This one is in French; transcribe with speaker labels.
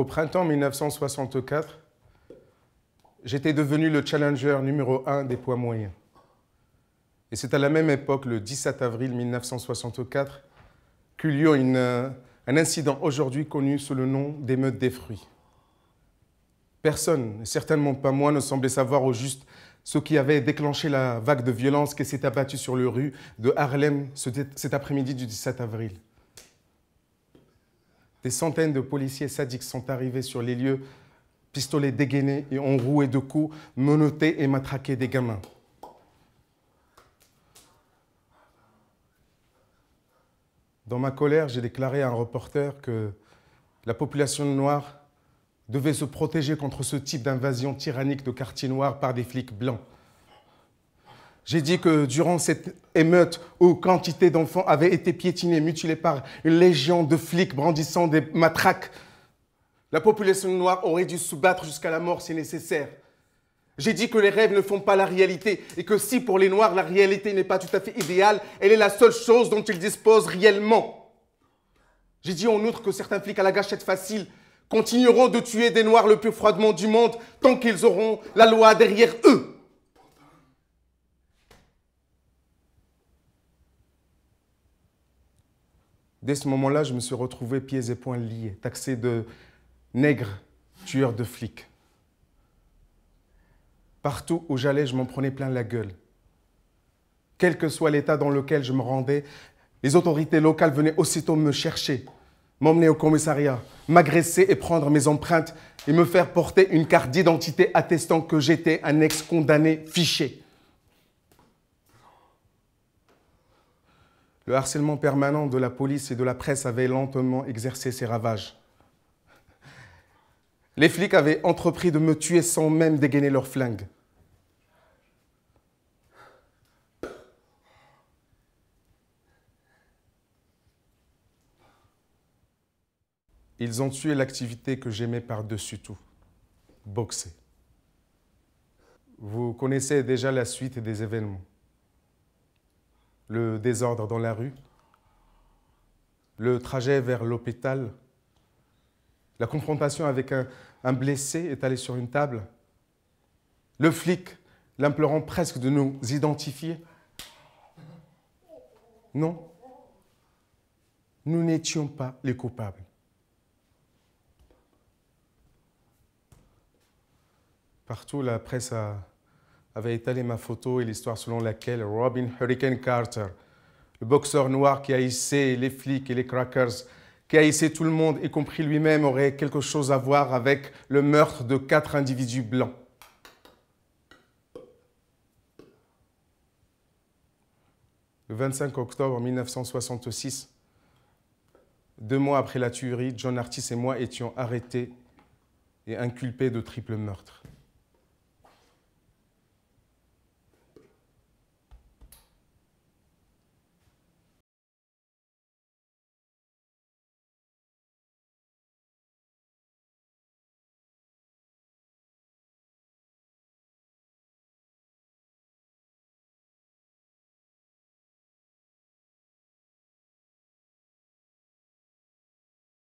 Speaker 1: au printemps 1964, j'étais devenu le challenger numéro un des poids moyens. Et c'est à la même époque, le 17 avril 1964, qu'eut lieu une, un incident aujourd'hui connu sous le nom d'émeute des fruits. Personne, certainement pas moi, ne semblait savoir au juste ce qui avait déclenché la vague de violence qui s'est abattue sur les rue de Harlem cet après-midi du 17 avril. Des centaines de policiers sadiques sont arrivés sur les lieux, pistolets dégainés et enroués de coups, menottés et matraqués des gamins. Dans ma colère, j'ai déclaré à un reporter que la population noire devait se protéger contre ce type d'invasion tyrannique de quartiers noirs par des flics blancs. J'ai dit que durant cette émeute où quantité d'enfants avaient été piétinés, mutilés par une légion de flics brandissant des matraques, la population noire aurait dû se battre jusqu'à la mort si nécessaire. J'ai dit que les rêves ne font pas la réalité et que si pour les Noirs la réalité n'est pas tout à fait idéale, elle est la seule chose dont ils disposent réellement. J'ai dit en outre que certains flics à la gâchette facile continueront de tuer des Noirs le plus froidement du monde tant qu'ils auront la loi derrière eux. Dès ce moment-là, je me suis retrouvé pieds et poings liés, taxé de nègre, tueur de flics. Partout où j'allais, je m'en prenais plein la gueule. Quel que soit l'état dans lequel je me rendais, les autorités locales venaient aussitôt me chercher, m'emmener au commissariat, m'agresser et prendre mes empreintes et me faire porter une carte d'identité attestant que j'étais un ex-condamné fiché. Le harcèlement permanent de la police et de la presse avait lentement exercé ses ravages. Les flics avaient entrepris de me tuer sans même dégainer leur flingue. Ils ont tué l'activité que j'aimais par-dessus tout, boxer. Vous connaissez déjà la suite des événements le désordre dans la rue, le trajet vers l'hôpital, la confrontation avec un, blessé étalé sur une table, le flic l'implorant presque de nous identifier. Non, nous n'étions pas les coupables. Partout, la presse a avait étalé ma photo et l'histoire selon laquelle Robin Hurricane Carter, le boxeur noir qui haïssait les flics et les crackers, qui hissé tout le monde, y compris lui-même, aurait quelque chose à voir avec le meurtre de quatre individus blancs. Le 25 octobre 1966, deux mois après la tuerie, John Artis et moi étions arrêtés et inculpés de triple meurtre.